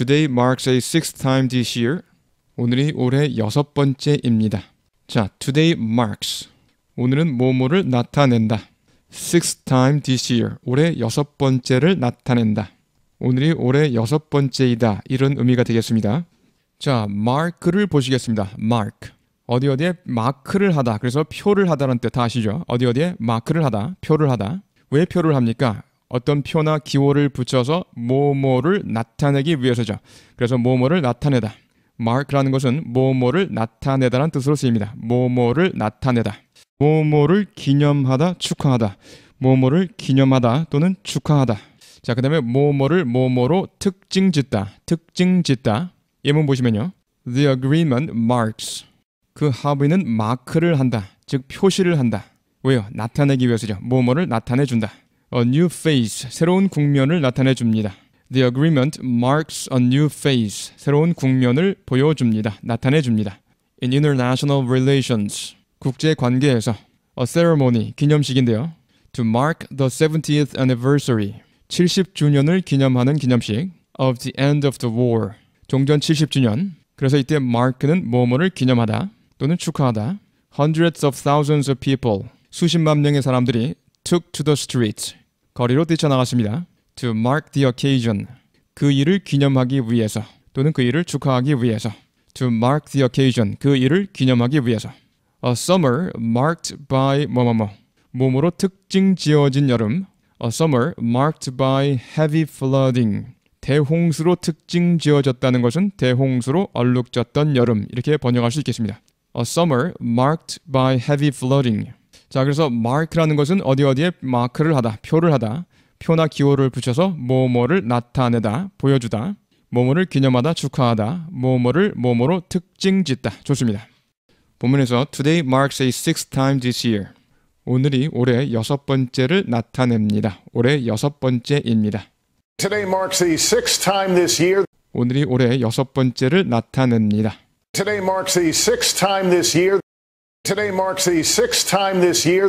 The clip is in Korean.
Today marks a sixth time this year. 오늘이 올해 여섯 번째입니다. 자, today marks. 오늘은 뭐뭐를 나타낸다. sixth time this year. 올해 여섯 번째를 나타낸다. 오늘이 올해 여섯 번째이다. 이런 의미가 되겠습니다. 자, mark를 보시겠습니다. mark. 어디 어디에 마크를 하다. 그래서 표를 하다라는 뜻 다 아시죠? 어디 어디에 마크를 하다, 표를 하다. 왜 표를 합니까? 어떤 표나 기호를 붙여서 뭐뭐를 나타내기 위해서죠. 그래서 뭐뭐를 나타내다. mark라는 것은 뭐뭐를 나타내다라는 뜻으로 쓰입니다. 뭐뭐를 나타내다. 뭐뭐를 기념하다, 축하하다. 뭐뭐를 기념하다 또는 축하하다. 자, 그다음에 뭐뭐를 뭐뭐로 특징 짓다. 특징 짓다. 예문 보시면요. The agreement marks 그 합의는 마크를 한다. 즉 표시를 한다. 왜요? 나타내기 위해서죠. 뭐뭐를 나타내 준다. a new phase, 새로운 국면을 나타내 줍니다. The agreement marks a new phase, 새로운 국면을 보여줍니다. 나타내 줍니다. In international relations, 국제 관계에서 a ceremony, 기념식인데요. To mark the 70th anniversary, 70주년을 기념하는 기념식 of the end of the war, 종전 70주년. 그래서 이때 mark는 뭐뭐를 기념하다 또는 축하하다. Hundreds of thousands of people, 수십만 명의 사람들이 took to the streets, 거리로 뛰쳐나갔습니다. To mark the occasion. 그 일을 기념하기 위해서 또는 그 일을 축하하기 위해서. To mark the occasion. 그 일을 기념하기 위해서. A summer marked by 뭐뭐뭐. 몸으로 특징 지어진 여름. A summer marked by heavy flooding. 대홍수로 특징 지어졌다는 것은 대홍수로 얼룩졌던 여름 이렇게 번역할 수 있겠습니다. A summer marked by heavy flooding. 자, 그래서 마크라는 것은 어디 어디에 마크를 하다, 표를 하다, 표나 기호를 붙여서 뭐뭐를 나타내다, 보여주다, 뭐뭐를 기념하다, 축하하다, 뭐뭐를 뭐뭐로 특징 짓다. 좋습니다. 본문에서 today marks a sixth time this year. 오늘이 올해 여섯 번째를 나타냅니다. 올해 여섯 번째입니다. Today marks t sixth time this year. 오늘이 올해 여섯 번째를 나타냅니다. Today marks t sixth time this year Today marks the sixth time this year.